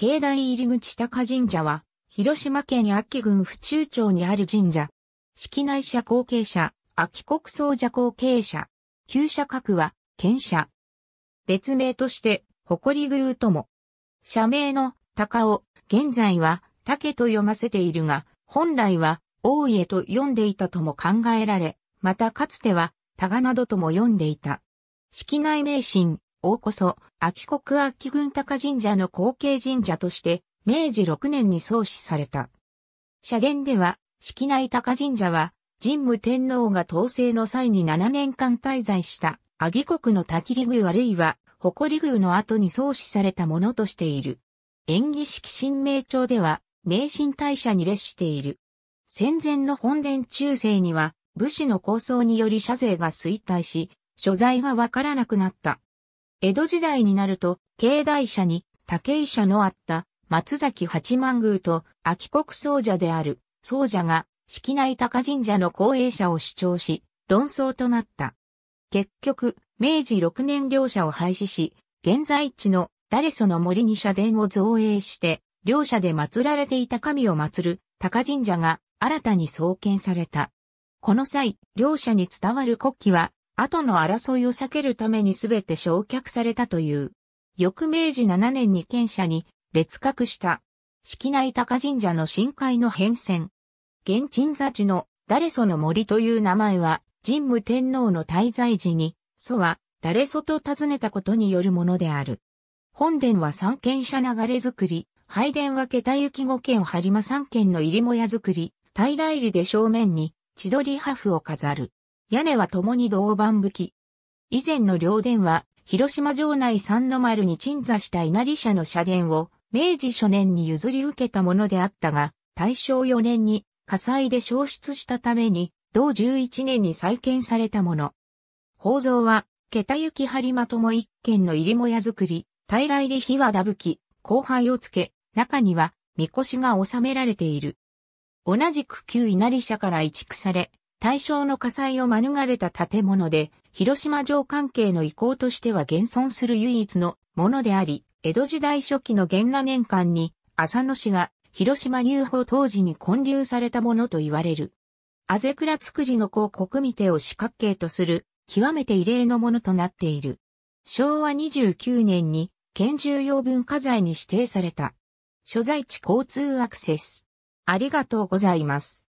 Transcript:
境内入口高神社は、広島県安郡府中町にある神社。式内社後継者、秋国総社後継者、旧社格は、県社。別名として、誇り宮とも。社名の高尾、現在は竹と読ませているが、本来は大家と読んでいたとも考えられ、またかつては、タガなどとも読んでいた。式内名神、大こそ、秋国秋郡高神社の後継神社として、明治6年に創始された。社殿では、式内高神社は、神武天皇が統制の際に7年間滞在した、阿義国の焚きり宮あるいは、誇り宮の後に創始されたものとしている。演技式神明朝では、名神大社に列している。戦前の本殿中世には、武士の構想により社税が衰退し、所在がわからなくなった。江戸時代になると、境内社に武井者のあった松崎八幡宮と秋国宗者である宗者が式内高神社の後衛者を主張し、論争となった。結局、明治6年両社を廃止し、現在地の誰その森に社殿を造営して、両社で祀られていた神を祀る高神社が新たに創建された。この際、両社に伝わる国旗は後の争いを避けるために全て焼却されたという。翌明治7年に県舎に列閣した。式内高神社の深海の変遷。現鎮座地の誰その森という名前は、神武天皇の滞在時に、祖は誰祖と尋ねたことによるものである。本殿は三軒舎流れ作り、拝殿は桁行五軒張間三軒の入りもや作り、平入りで正面に千鳥破風を飾る。屋根は共に銅板武き。以前の両殿は、広島城内三の丸に鎮座した稲荷社の社殿を、明治初年に譲り受けたものであったが、大正4年に火災で消失したために、同11年に再建されたもの。宝蔵は、桁行き張まとも一軒の入りもや作り、平いで火はだぶき、後輩をつけ、中には、みこしが収められている。同じく旧稲荷社から移築され、大正の火災を免れた建物で、広島城関係の遺構としては現存する唯一のものであり、江戸時代初期の元羅年間に、浅野市が広島流保当時に建立されたものと言われる。あぜくらくりの広告見てを四角形とする、極めて異例のものとなっている。昭和29年に、県重要文化財に指定された。所在地交通アクセス。ありがとうございます。